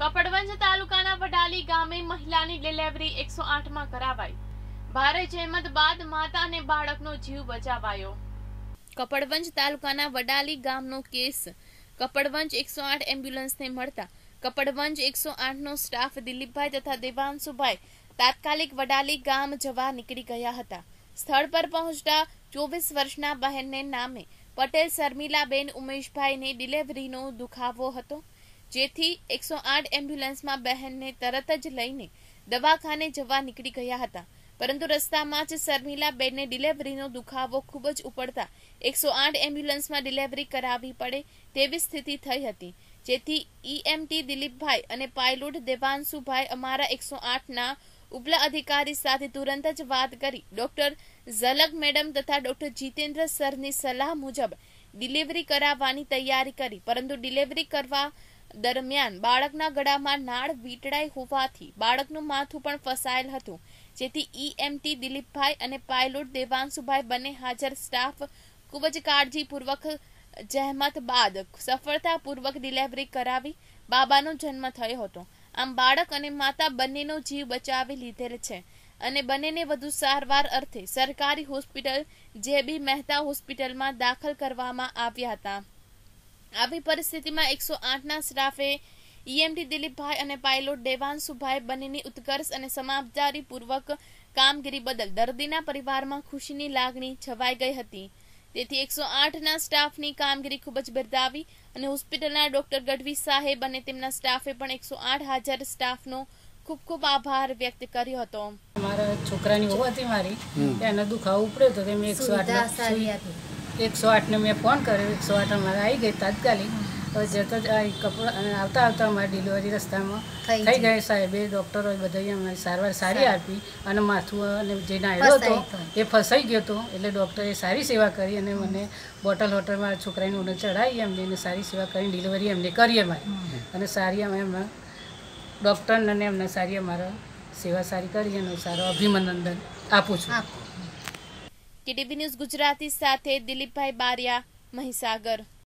કપડવંજ તાલુકાના વડાલી ગામે મહિલાની ડિલિવરી એકસો આઠમાં કરાવાઈ ભારે જહેમત બાદ માતા અને બાળકનો જીવ બચાવાયો કપડવંજ તાલુકાના વડાલી ગામનો કેસ કપડવંજ એકસો આઠ એમ્બ્યુલન્સને મળતા કપડવંજ એકસો આઠનો સ્ટાફ દિલીપભાઈ તથા દેવાંશુભાઈ તાત્કાલિક વડાલી ગામ જવા નીકળી ગયા હતા સ્થળ પર પહોંચતા ચોવીસ વર્ષના બહેનને નામે પટેલ શર્મિલાબેન ઉમેશભાઈને ડિલિવરીનો દુખાવો હતો જેથી એકસો આઠ એમ્બ્યુલન્સમાં બહેનને તરત જ લઈને દવાખાને જવા નીકળી ગયા હતા પરંતુ રસ્તામાં જ શર્મિલા બેનને ડિલેવરીનો દુખાવો ખૂબ જ ઉપડતા એકસો આઠ એમ્બ્યુલન્સમાં ડિલેવરી કરાવવી પડે તેવી સ્થિતિ થઈ હતી જેથી ઈએમટી દિલીપભાઈ અને પાયલોટ દેવાંશુભાઈ અમારા એકસો આઠના ઉપલા અધિકારી સાથે તુરંત જ વાત કરી ડોક્ટર ઝલક મેડમ તથા ડોક્ટર જીતેન્દ્ર સરની સલાહ મુજબ ડિલિવરી કરાવવાની તૈયારી કરી પરંતુ ડિલિવરી કરવા દરમિયાન બાળકના ગળામાં નાળ વીંટળાઈ હોવાથી બાળકનું માથું પણ ફસાયેલ હતું જેથી ઈએમટી e દિલીપભાઈ અને પાયલોટ દેવાંશુભાઈ બંને હાજર સ્ટાફ ખૂબ જ કાળજીપૂર્વક જહેમત બાદ સફળતાપૂર્વક ડિલેવરી કરાવી બાબાનો જન્મ થયો હતો આમ બાળક અને માતા બંનેનો જીવ બચાવી લીધેલ છે અને બંનેને વધુ સારવાર અર્થે સરકારી હોસ્પિટલ જેબી મહેતા હોસ્પિટલમાં દાખલ કરવામાં આવ્યા હતા આવી પરિસ્થિતિમાં એકસો આઠના સ્ટાફે ઈએમટી e દિલીપભાઈ અને પાયલોટ દેવાંશુભાઈ બંનેની ઉત્કર્ષ અને સમાજદારીપૂર્વક કામગીરી બદલ દર્દીના પરિવારમાં ખુશીની લાગણી છવાઈ ગઈ હતી તેથી એકસો આઠના સ્ટાફની કામગીરી ખૂબ જ બિરદાવી અને હોસ્પિટલના ડોક્ટર ગઢવી સાહેબ અને તેમના સ્ટાફે પણ એકસો આઠ હાજર સ્ટાફનો ખૂબ ખૂબ આભાર વ્યક્ત કર્યો હતો મારા છોકરાની હોવાથી મારી એને દુખાવો ઉપડ્યો તો મેં એકસો આઠ એકસો આઠને મેં ફોન કર્યો એકસો આઠ અમારે આવી ગઈ તાત્કાલિક હવે જતો જ કપડા અને આવતા આવતા અમારી ડિલિવરી રસ્તામાં થઈ ગઈ સાહેબે ડૉક્ટરોએ બધાએ અમારી સારવાર સારી આપી અને માથું અને જે નાયડો હતો એ ફસાઈ ગયો હતો એટલે ડૉક્ટરે સારી સેવા કરી અને મને બોટલ હોટલમાં છોકરાને ઉને ચડાવી એમને એને સારી સેવા કરીને ડિલિવરી એમને કરી અમારે અને સારી અમે એમાં એમના અને એમને સારી અમારા સેવા સારી કરી અને સારો અભિનંદન આપું છું કેટીવી ન્યૂઝ ગુજરાતી સાથે દિલીપભાઈ બારિયા મહીસાગર